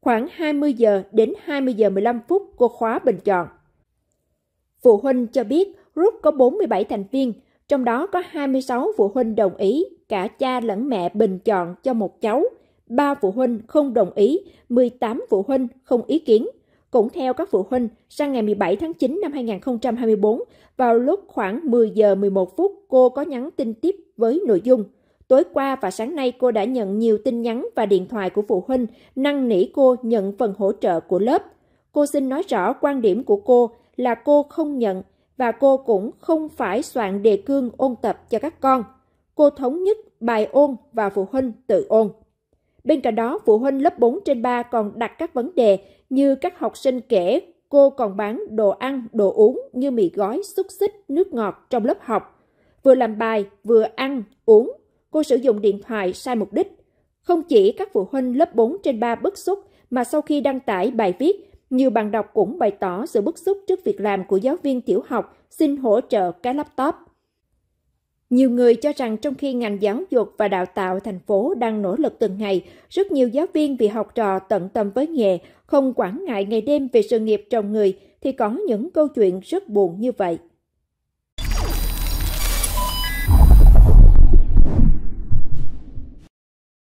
Khoảng 20 giờ đến 20 giờ 15 phút cô khóa bình chọn. Phụ huynh cho biết group có 47 thành viên, trong đó có 26 phụ huynh đồng ý, cả cha lẫn mẹ bình chọn cho một cháu – 3 phụ huynh không đồng ý, 18 phụ huynh không ý kiến. Cũng theo các phụ huynh, sang ngày 17 tháng 9 năm 2024, vào lúc khoảng 10 giờ 11 phút, cô có nhắn tin tiếp với nội dung Tối qua và sáng nay cô đã nhận nhiều tin nhắn và điện thoại của phụ huynh năn nỉ cô nhận phần hỗ trợ của lớp. Cô xin nói rõ quan điểm của cô là cô không nhận và cô cũng không phải soạn đề cương ôn tập cho các con. Cô thống nhất bài ôn và phụ huynh tự ôn. Bên cạnh đó, phụ huynh lớp 4 trên 3 còn đặt các vấn đề như các học sinh kể cô còn bán đồ ăn, đồ uống như mì gói, xúc xích, nước ngọt trong lớp học. Vừa làm bài, vừa ăn, uống, cô sử dụng điện thoại sai mục đích. Không chỉ các phụ huynh lớp 4 trên 3 bức xúc mà sau khi đăng tải bài viết, nhiều bạn đọc cũng bày tỏ sự bức xúc trước việc làm của giáo viên tiểu học xin hỗ trợ cái laptop. Nhiều người cho rằng trong khi ngành giáo dục và đào tạo thành phố đang nỗ lực từng ngày, rất nhiều giáo viên vì học trò tận tâm với nghề, không quản ngại ngày đêm về sự nghiệp trồng người, thì có những câu chuyện rất buồn như vậy.